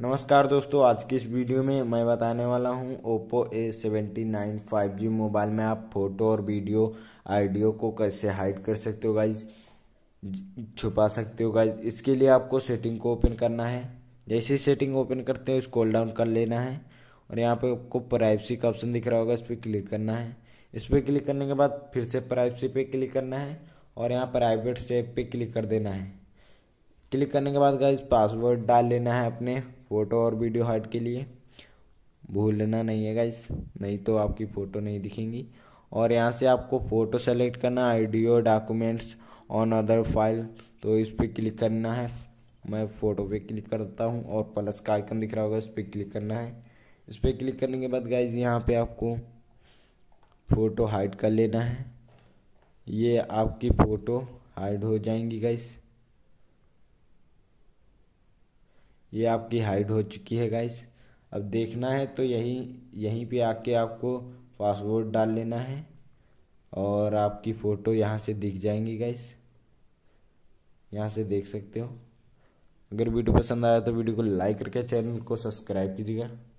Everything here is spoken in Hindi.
नमस्कार दोस्तों आज की इस वीडियो में मैं बताने वाला हूं Oppo A seventy nine five G mobile में आप फोटो और वीडियो आइडियो को कैसे हाइड कर सकते हो गाइज छुपा सकते हो गाइज इसके लिए आपको सेटिंग को ओपन करना है जैसे ही सेटिंग ओपन करते हैं स्क्रॉल डाउन कर लेना है और यहाँ पे आपको प्राइवेसी का ऑप्शन दिख रहा होगा इस पर क्लिक करना है इस पर क्लिक करने के बाद फिर से प्राइवेसी पे क्लिक करना है और यहाँ प्राइवेट स्टेप पे क्लिक कर देना है क्लिक करने के बाद गाइज पासवर्ड डाल लेना है अपने फ़ोटो और वीडियो हाइड के लिए भूलना नहीं है गाइस नहीं तो आपकी फ़ोटो नहीं दिखेंगी और यहाँ से आपको फ़ोटो सेलेक्ट करना आइडियो डॉक्यूमेंट्स ऑन अदर फाइल तो इस पर क्लिक करना है मैं फ़ोटो पे क्लिक करता हूँ और प्लस का आइकन दिख रहा होगा इस पर क्लिक करना है इस पर क्लिक करने के बाद गाइज यहाँ पे आपको फ़ोटो हाइड कर लेना है ये आपकी फ़ोटो हाइड हो जाएंगी गाइज़ ये आपकी हाइड हो चुकी है गाइस अब देखना है तो यही यहीं पे आके आपको पासवर्ड डाल लेना है और आपकी फ़ोटो यहाँ से दिख जाएंगी गाइस यहाँ से देख सकते हो अगर वीडियो पसंद आया तो वीडियो को लाइक करके चैनल को सब्सक्राइब कीजिएगा